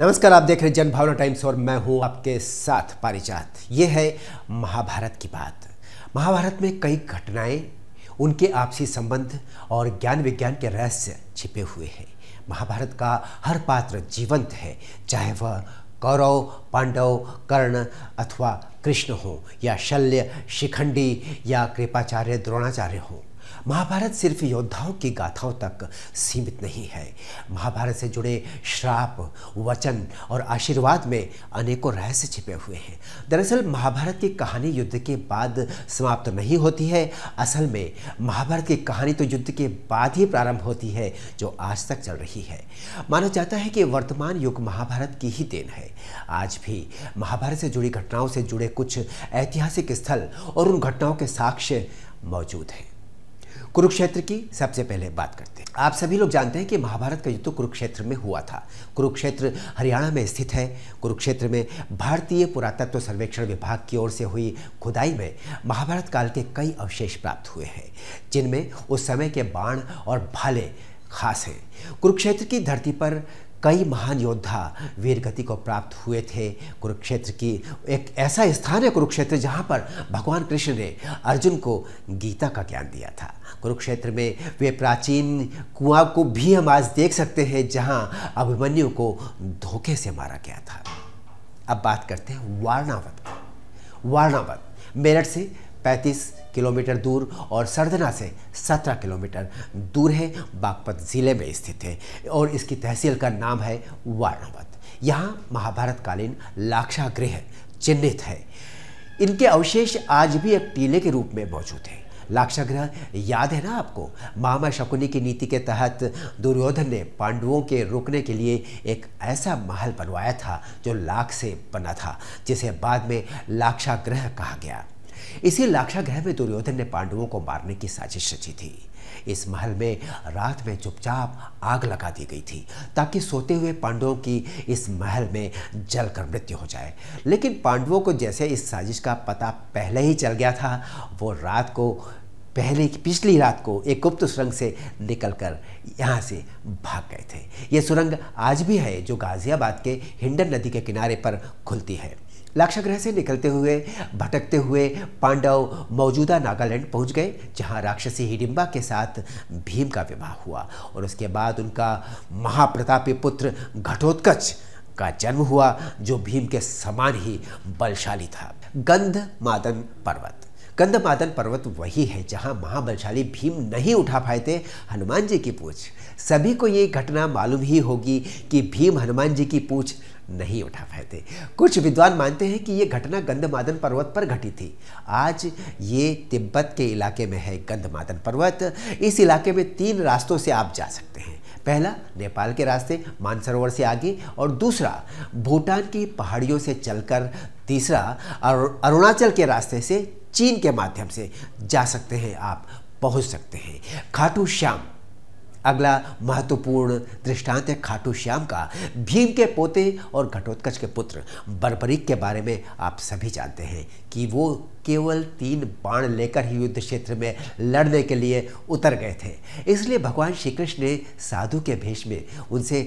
नमस्कार आप देख रहे हैं जनभावना टाइम्स और मैं हूं आपके साथ पारिजात ये है महाभारत की बात महाभारत में कई घटनाएं उनके आपसी संबंध और ज्ञान विज्ञान के रहस्य छिपे हुए हैं महाभारत का हर पात्र जीवंत है चाहे वह कौरव पांडव कर्ण अथवा कृष्ण हो या शल्य शिखंडी या कृपाचार्य द्रोणाचार्य हो महाभारत सिर्फ योद्धाओं की गाथाओं तक सीमित नहीं है महाभारत से जुड़े श्राप वचन और आशीर्वाद में अनेकों रहस्य छिपे हुए हैं दरअसल महाभारत की कहानी युद्ध के बाद समाप्त नहीं होती है असल में महाभारत की कहानी तो युद्ध के बाद ही प्रारंभ होती है जो आज तक चल रही है माना जाता है कि वर्तमान युग महाभारत की ही देन है आज भी महाभारत से जुड़ी घटनाओं से जुड़े कुछ ऐतिहासिक स्थल और उन घटनाओं के साक्ष्य मौजूद हैं कुरुक्षेत्र की सबसे पहले बात करते हैं आप सभी लोग जानते हैं कि महाभारत का युद्ध तो कुरुक्षेत्र में हुआ था कुरुक्षेत्र हरियाणा में स्थित है कुरुक्षेत्र में भारतीय पुरातत्व तो सर्वेक्षण विभाग की ओर से हुई खुदाई में महाभारत काल के कई अवशेष प्राप्त हुए हैं जिनमें उस समय के बाण और भाले खास हैं कुरुक्षेत्र की धरती पर कई महान योद्धा वीरगति को प्राप्त हुए थे कुरुक्षेत्र की एक ऐसा स्थान है कुरुक्षेत्र जहाँ पर भगवान कृष्ण ने अर्जुन को गीता का ज्ञान दिया था कुरुक्षेत्र में वे प्राचीन कुआं को भी हम आज देख सकते हैं जहां अभिमन्यु को धोखे से मारा गया था अब बात करते हैं वारणावत वारणावत मेरठ से 35 किलोमीटर दूर और सरदना से 17 किलोमीटर दूर है बागपत ज़िले में स्थित है और इसकी तहसील का नाम है वारणावत यहाँ महाभारत कालीन लाक्षागृह चिन्हित है इनके अवशेष आज भी एक टीले के रूप में मौजूद हैं लाक्षाग्रह याद है ना आपको मामा शकुनी की नीति के तहत दुर्योधन ने पांडवों के रुकने के लिए एक ऐसा महल बनवाया था जो लाख से बना था जिसे बाद में लाक्षाग्रह कहा गया इसी लाक्षाग्रह में दुर्योधन ने पांडवों को मारने की साजिश रची थी इस महल में रात में चुपचाप आग लगा दी गई थी ताकि सोते हुए पांडवों की इस महल में जलकर मृत्यु हो जाए लेकिन पांडवों को जैसे इस साजिश का पता पहले ही चल गया था वो रात को पहले पिछली रात को एक गुप्त सुरंग से निकलकर यहाँ से भाग गए थे ये सुरंग आज भी है जो गाज़ियाबाद के हिंडन नदी के किनारे पर खुलती है लाक्षाग्रह से निकलते हुए भटकते हुए पांडव मौजूदा नागालैंड पहुंच गए जहां राक्षसी हिडिम्बा के साथ भीम का विवाह हुआ और उसके बाद उनका महाप्रतापी पुत्र घटोत्कच का जन्म हुआ जो भीम के समान ही बलशाली था गंध मादन पर्वत कंदमादन पर्वत वही है जहां महाबलशाली भीम नहीं उठा पाए थे हनुमान जी की पूछ सभी को ये घटना मालूम ही होगी कि भीम हनुमान जी की पूछ नहीं उठा पाए थे कुछ विद्वान मानते हैं कि ये घटना गंधमादन पर्वत पर घटी थी आज ये तिब्बत के इलाके में है गंधमादन पर्वत इस इलाके में तीन रास्तों से आप जा सकते हैं पहला नेपाल के रास्ते मानसरोवर से आगे और दूसरा भूटान की पहाड़ियों से चलकर तीसरा अरुणाचल के रास्ते से चीन के माध्यम से जा सकते हैं आप पहुंच सकते हैं खाटू श्याम अगला महत्वपूर्ण दृष्टांत है खाटू श्याम का भीम के पोते और घटोत्कच के पुत्र बर्बरीक के बारे में आप सभी जानते हैं कि वो केवल तीन बाण लेकर ही युद्ध क्षेत्र में लड़ने के लिए उतर गए थे इसलिए भगवान श्री कृष्ण ने साधु के भेष में उनसे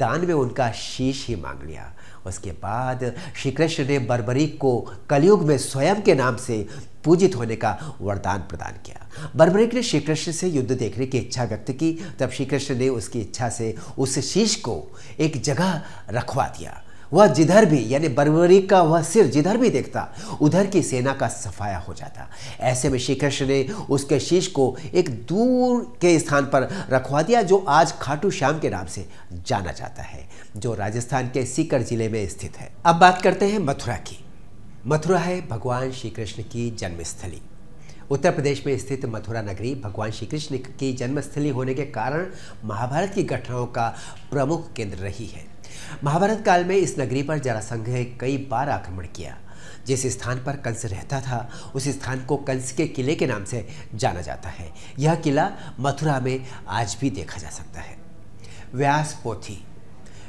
दान में उनका शीश ही मांग लिया उसके बाद श्री कृष्ण ने बर्बरीक को कलयुग में स्वयं के नाम से पूजित होने का वरदान प्रदान किया बर्बरिक ने श्री कृष्ण से युद्ध देखने की इच्छा व्यक्त की तब श्री कृष्ण ने उसकी इच्छा से उस शीश को एक जगह रखवा दिया वह जिधर भी यानी बर्बरिक का वह सिर जिधर भी देखता उधर की सेना का सफाया हो जाता ऐसे में श्री कृष्ण ने उसके शीश को एक दूर के स्थान पर रखवा दिया जो आज खाटू श्याम के नाम से जाना जाता है जो राजस्थान के सीकर जिले में स्थित है अब बात करते हैं मथुरा की मथुरा है भगवान श्री कृष्ण की जन्मस्थली उत्तर प्रदेश में स्थित मथुरा नगरी भगवान श्री कृष्ण की जन्मस्थली होने के कारण महाभारत की घटनाओं का प्रमुख केंद्र रही है महाभारत काल में इस नगरी पर जरासंघ ने कई बार आक्रमण किया जिस स्थान पर कंस रहता था उस स्थान को कंस के किले के नाम से जाना जाता है यह किला मथुरा में आज भी देखा जा सकता है व्यास पोथी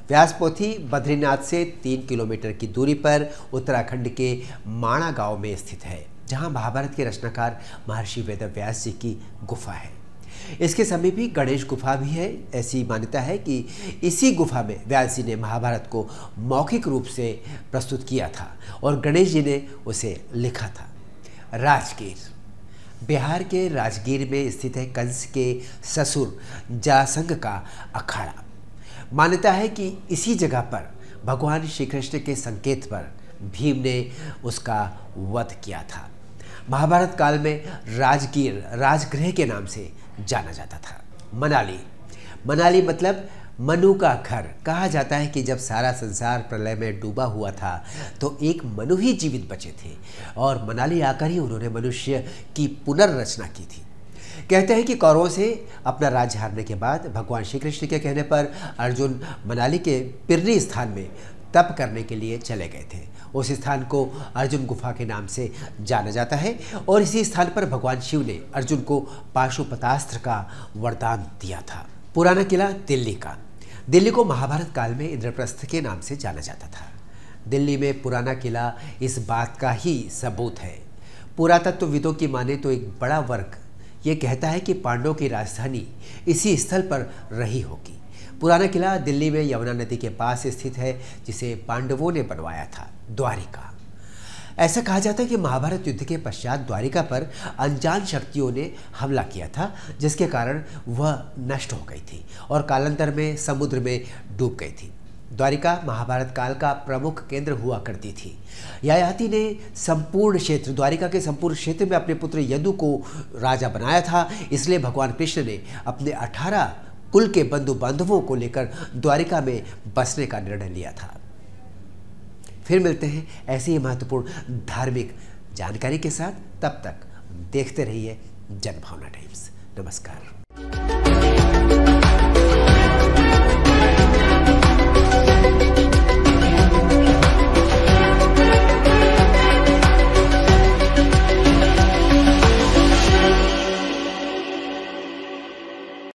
व्यासपोथी बद्रीनाथ से तीन किलोमीटर की दूरी पर उत्तराखंड के माणा गांव में स्थित है जहां महाभारत के रचनाकार महर्षि व्यास जी की गुफा है इसके समीप ही गणेश गुफा भी है ऐसी मान्यता है कि इसी गुफा में व्यास जी ने महाभारत को मौखिक रूप से प्रस्तुत किया था और गणेश जी ने उसे लिखा था राजगीर बिहार के राजगीर में स्थित है कंस के ससुर जासंग का अखाड़ा मान्यता है कि इसी जगह पर भगवान श्री कृष्ण के संकेत पर भीम ने उसका वध किया था महाभारत काल में राजगीर राजगृह के नाम से जाना जाता था मनाली मनाली मतलब मनु का घर कहा जाता है कि जब सारा संसार प्रलय में डूबा हुआ था तो एक मनु ही जीवित बचे थे और मनाली आकर ही उन्होंने मनुष्य की पुनर्रचना की थी कहते हैं कि कौरवों से अपना राज्य हारने के बाद भगवान श्री कृष्ण के कहने पर अर्जुन मनाली के पिरनी स्थान में तप करने के लिए चले गए थे उस स्थान को अर्जुन गुफा के नाम से जाना जाता है और इसी स्थान पर भगवान शिव ने अर्जुन को पाशुपतास्त्र का वरदान दिया था पुराना किला दिल्ली का दिल्ली को महाभारत काल में इंद्रप्रस्थ के नाम से जाना जाता था दिल्ली में पुराना किला इस बात का ही सबूत है पुरातत्वविदों की माने तो एक बड़ा वर्ग ये कहता है कि पांडवों की राजधानी इसी स्थल पर रही होगी पुराना किला दिल्ली में यमुना नदी के पास स्थित है जिसे पांडवों ने बनवाया था द्वारिका ऐसा कहा जाता है कि महाभारत युद्ध के पश्चात द्वारिका पर अनजान शक्तियों ने हमला किया था जिसके कारण वह नष्ट हो गई थी और कालांतर में समुद्र में डूब गई थी द्वारिका महाभारत काल का प्रमुख केंद्र हुआ करती थी यायाति ने संपूर्ण क्षेत्र द्वारिका के संपूर्ण क्षेत्र में अपने पुत्र यदु को राजा बनाया था इसलिए भगवान कृष्ण ने अपने अठारह कुल के बंधु बांधवों को लेकर द्वारिका में बसने का निर्णय लिया था फिर मिलते हैं ऐसी ही महत्वपूर्ण धार्मिक जानकारी के साथ तब तक देखते रहिए जनभावना टाइम्स नमस्कार